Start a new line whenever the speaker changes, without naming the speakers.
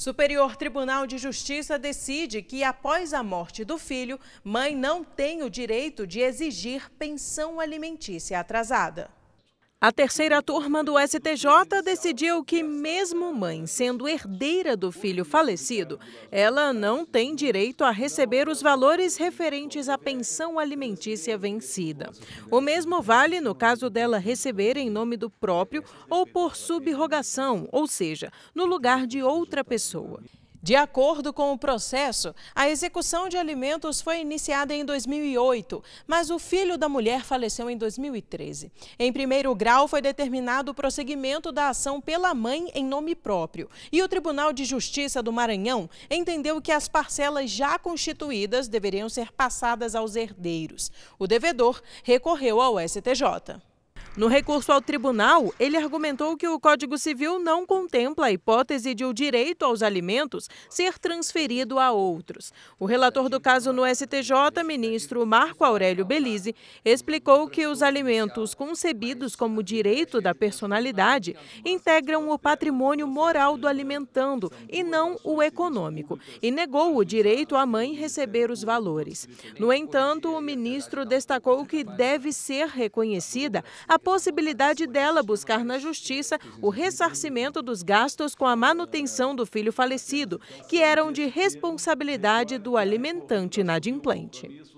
Superior Tribunal de Justiça decide que, após a morte do filho, mãe não tem o direito de exigir pensão alimentícia atrasada. A terceira turma do STJ decidiu que, mesmo mãe sendo herdeira do filho falecido, ela não tem direito a receber os valores referentes à pensão alimentícia vencida. O mesmo vale no caso dela receber em nome do próprio ou por subrogação, ou seja, no lugar de outra pessoa. De acordo com o processo, a execução de alimentos foi iniciada em 2008, mas o filho da mulher faleceu em 2013. Em primeiro grau, foi determinado o prosseguimento da ação pela mãe em nome próprio. E o Tribunal de Justiça do Maranhão entendeu que as parcelas já constituídas deveriam ser passadas aos herdeiros. O devedor recorreu ao STJ. No recurso ao tribunal, ele argumentou que o Código Civil não contempla a hipótese de o direito aos alimentos ser transferido a outros. O relator do caso no STJ, ministro Marco Aurélio Belize, explicou que os alimentos concebidos como direito da personalidade integram o patrimônio moral do alimentando e não o econômico, e negou o direito à mãe receber os valores. No entanto, o ministro destacou que deve ser reconhecida a possibilidade dela buscar na justiça o ressarcimento dos gastos com a manutenção do filho falecido, que eram de responsabilidade do alimentante inadimplente.